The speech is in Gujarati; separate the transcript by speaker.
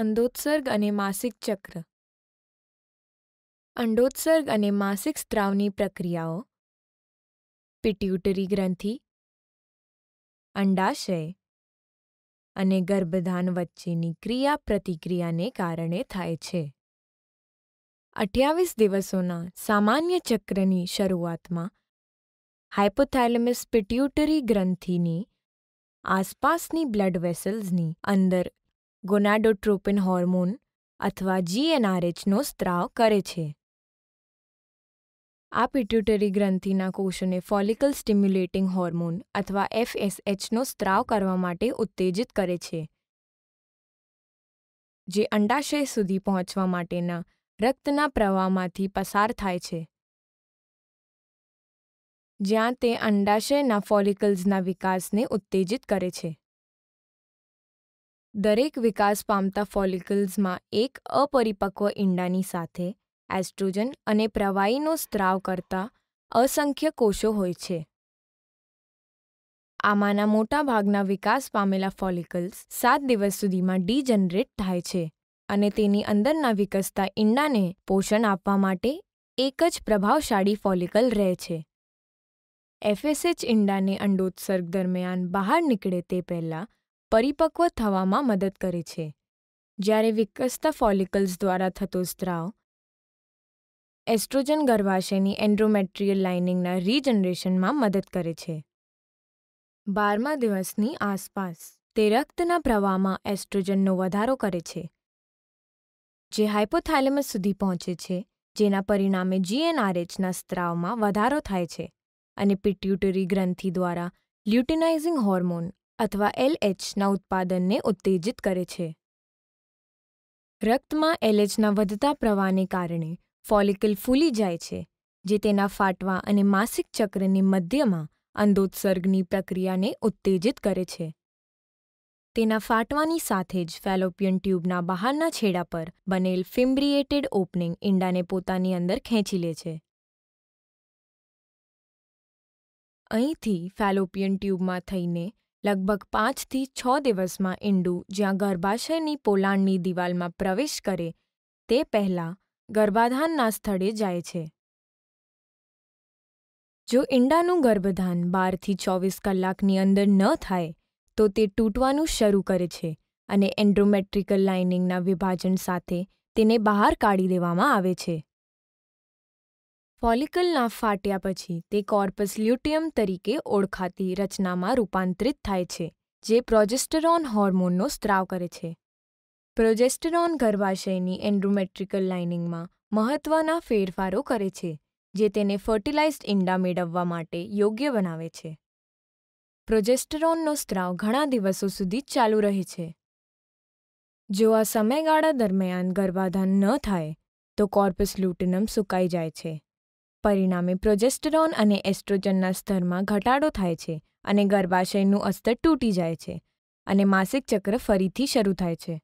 Speaker 1: અંડોત્સર્ગ અને માસિક ચક્ર અંડોત્સર્ગ અને માસિક સ્ત્રાવની પ્રક્રિયાઓ પિટ્યુટરી ગ્રંથિ અંડાશય અને ગર્ભધાન વચ્ચેની ક્રિયાપ્રતિક્રિયાને કારણે થાય છે અઠ્યાવીસ દિવસોના સામાન્ય ચક્રની શરૂઆતમાં હાયપોથેલેમસ પિટ્યુટરી ગ્રંથિની આસપાસની બ્લડ વેસલ્સની અંદર ગોનાડોટ્રોપિન હોર્મોન અથવા જીએનઆરએચનો સ્ત્રાવ કરે છે આ પિટ્યુટરી ગ્રંથિના કોષોને ફોલિકલ સ્ટિમ્યુલેટિંગ હોર્મોન અથવા એફએસએચનો સ્ત્રાવ કરવા માટે ઉત્તેજિત કરે છે જે અંડાશય સુધી પહોંચવા માટેના રક્તના પ્રવાહમાંથી પસાર થાય છે જ્યાં તે અંડાશયના ફોલિકલ્સના વિકાસને ઉત્તેજિત કરે છે દરેક વિકાસ પામતા ફોલિકલ્સમાં એક અપરિપક્વ ઇંડાની સાથે એસ્ટ્રોજન અને પ્રવાહીનો સ્ત્રાવ કરતા અસંખ્ય કોષો હોય છે આમાંના મોટાભાગના વિકાસ પામેલા ફોલિકલ્સ સાત દિવસ સુધીમાં ડીજનરેટ થાય છે અને તેની અંદરના વિકસતા ઈંડાને પોષણ આપવા માટે એક જ પ્રભાવશાળી ફોલિકલ રહે છે એફએસએચ ઈંડાને અંડોત્સર્ગ દરમિયાન બહાર નીકળે તે પહેલાં પરિપક્વ થવામાં મદદ કરે છે જ્યારે વિકસતા ફોલિકલ્સ દ્વારા થતો સ્ત્રાવ એસ્ટ્રોજન ગર્ભાશયની એન્ડ્રોમેટ્રિયલ લાઇનિંગના રીજનરેશનમાં મદદ કરે છે બારમા દિવસની આસપાસ તે રક્તના પ્રવાહમાં એસ્ટ્રોજનનો વધારો કરે છે જે હાઇપોથેલેમસ સુધી પહોંચે છે જેના પરિણામે જીએનઆરએચના સ્ત્રાવમાં વધારો થાય છે અને પિટ્યુટરી ગ્રંથિ દ્વારા લ્યુટિનાઇઝિંગ હોર્મોન અથવા એલએચના ઉત્પાદનને ઉત્તેજિત કરે છે. રક્તમાં એલએચના વધતા પ્રવાહને કારણે ફોલિકલ ફૂલી જાય છે જે તેના ફાટવા અને માસિક ચક્રની મધ્યમાં અંધોત્સર્ગની પ્રક્રિયાને ઉત્તેજિત કરે છે. તેના ફાટવાની સાથે જ ફેલોપિયન ટ્યુબના બહારના છેડા પર બનેલ ફિમ્બ્રિએટેડ ઓપનિંગ ઈંડાને પોતાની અંદર ખેંચી લે છે. અહીંથી ફેલોપિયન ટ્યુબમાં થઈને લગભગ પાંચથી છ દિવસમાં ઈંડું જ્યાં ગર્ભાશયની પોલાણની દિવાલમાં પ્રવેશ કરે તે પહેલાં ગર્ભાધાનના સ્થળે જાય છે. જો ઈંડાનું ગર્ભધાન બારથી ચોવીસ કલાકની અંદર ન થાય તો તે તૂટવાનું શરૂ કરે છે અને એન્ડ્રોમેટ્રિકલ લાઇનિંગના વિભાજન સાથે તેને બહાર કાઢી દેવામાં આવે છે. ફોલિકલ ના ફાટ્યા પછી તે કોર્પસ લ્યુટિયમ તરીકે ઓળખાતી રચનામાં રૂપાંતરિત થાય છે જે પ્રોજેસ્ટેરોન હોર્મોનનો સ્ત્રાવ કરે છે. પ્રોજેસ્ટેરોન ગર્ભાશયની એન્ડોમેટ્રિયલ લાઇનિંગમાં મહત્ત્વના ફેરફારો કરે છે જે તેને ફર્ટિલાઇઝ્ડ ઈંડાં મેળવવા માટે યોગ્ય બનાવે છે. પ્રોજેસ્ટેરોનનો સ્ત્રાવ ઘણા દિવસો સુધી ચાલુ રહે છે. જો આ સમયગાળા દરમિયાન ગર્ભાધાન ન થાય તો કોર્પસ લ્યુટિનમ સુકાઈ જાય છે. પરિણામે પ્રોજેસ્ટેરોન અને એસ્ટ્રોજનના સ્તરમાં ઘટાડો થાય છે અને ગર્ભાશયનું અસ્તર તૂટી જાય છે અને માસિક ચક્ર ફરીથી શરૂ થાય છે